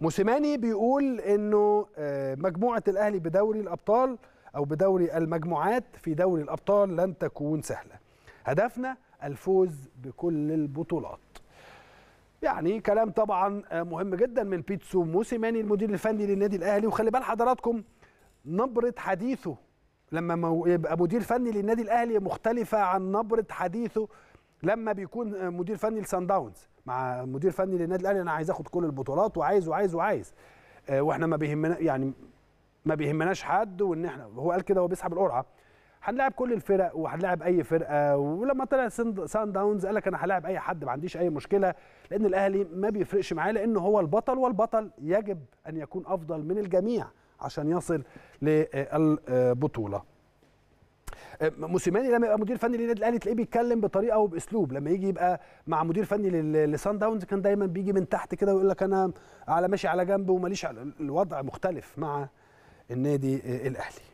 موسيماني بيقول انه آه، مجموعه الاهلي بدوري الابطال او بدوري المجموعات في دوري الابطال لن تكون سهله هدفنا الفوز بكل البطولات يعني كلام طبعا آه، مهم جدا من بيتسو موسيماني المدير الفني للنادي الاهلي وخلي بال حضراتكم نبره حديثه لما يبقى مدير فني للنادي الاهلي مختلفه عن نبره حديثه لما بيكون مدير فني لسان داونز مع مدير فني للنادي الاهلي انا عايز اخد كل البطولات وعايز وعايز وعايز آه، واحنا ما بيهمنا يعني ما بيهمناش حد وان احنا هو قال كده هو بيسحب القرعه هنلاعب كل الفرق وهنلاعب اي فرقه ولما طلع سان داونز قال لك انا هلاعب اي حد ما عنديش اي مشكله لان الاهلي ما بيفرقش معايا لان هو البطل والبطل يجب ان يكون افضل من الجميع عشان يصل للبطوله موسيماني لما يبقى مدير فني للنادي الاهلي تلاقيه بيتكلم بطريقه وباسلوب لما يجي يبقى مع مدير فني لسان داونز كان دايما بيجي من تحت كده ويقول لك انا على ماشي على جنب وماليش الوضع مختلف مع النادي الاهلي